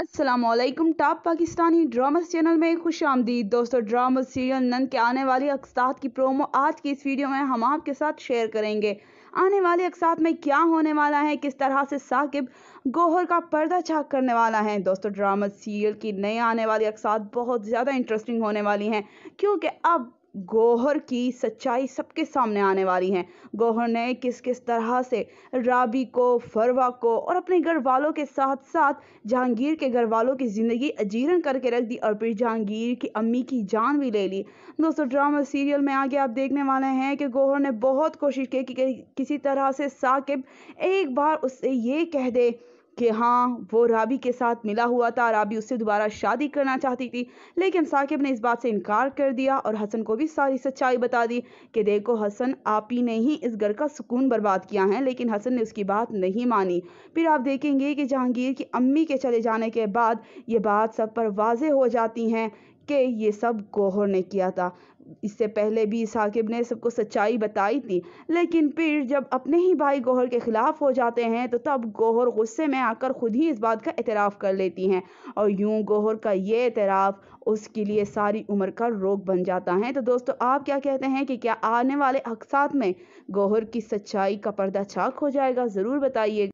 Aslam top Pakistani drama channel में खुश आमदीद दोस्तों ड्रामा सीरियल नन के आने वाली अकसात की प्रोमो आज की इस वीडियो में हम आपके साथ शेयर करेंगे आने वाले अकसात में क्या होने वाला है किस तरह से साकिब गोहर का पर्दा छाक करने वाला है दोस्तों ड्रामा सीरियल की नए आने वाली अकसात बहुत ज़्यादा इंटरेस्टिंग होने वाली हैं क्योंकि अब गोहर की सच्चाई सबके सामने आने वाली है गोहर ने किस किस तरह से राबी को फरवा को और अपने घर वालों के साथ साथ जहांगीर के घर वालों की ज़िंदगी अजीरन करके रख दी और फिर जहांगीर की अम्मी की जान भी ले ली दोस्तों ड्रामा सीरियल में आगे आप देखने वाले हैं कि गोहर ने बहुत कोशिश की कि, कि किसी तरह से साकिब एक बार उससे ये कह दे कि हाँ वो राबी के साथ मिला हुआ था राबी उससे दोबारा शादी करना चाहती थी लेकिन साकिब ने इस बात से इनकार कर दिया और हसन को भी सारी सच्चाई बता दी कि देखो हसन आप ही ने ही इस घर का सुकून बर्बाद किया है लेकिन हसन ने उसकी बात नहीं मानी फिर आप देखेंगे कि जहांगीर की अम्मी के चले जाने के बाद ये बात सब पर वाज हो जाती हैं के ये सब गोहर ने किया था इससे पहले भी साकिब ने सबको सच्चाई बताई थी लेकिन फिर जब अपने ही भाई गोहर के ख़िलाफ़ हो जाते हैं तो तब गोहर गुस्से में आकर ख़ुद ही इस बात का एतराफ़ कर लेती हैं और यूं गोहर का ये एतराफ़ उसके लिए सारी उम्र का रोग बन जाता है तो दोस्तों आप क्या कहते हैं कि क्या आने वाले अकसात में गोहर की सच्चाई का पर्दा छाक हो जाएगा ज़रूर बताइएगा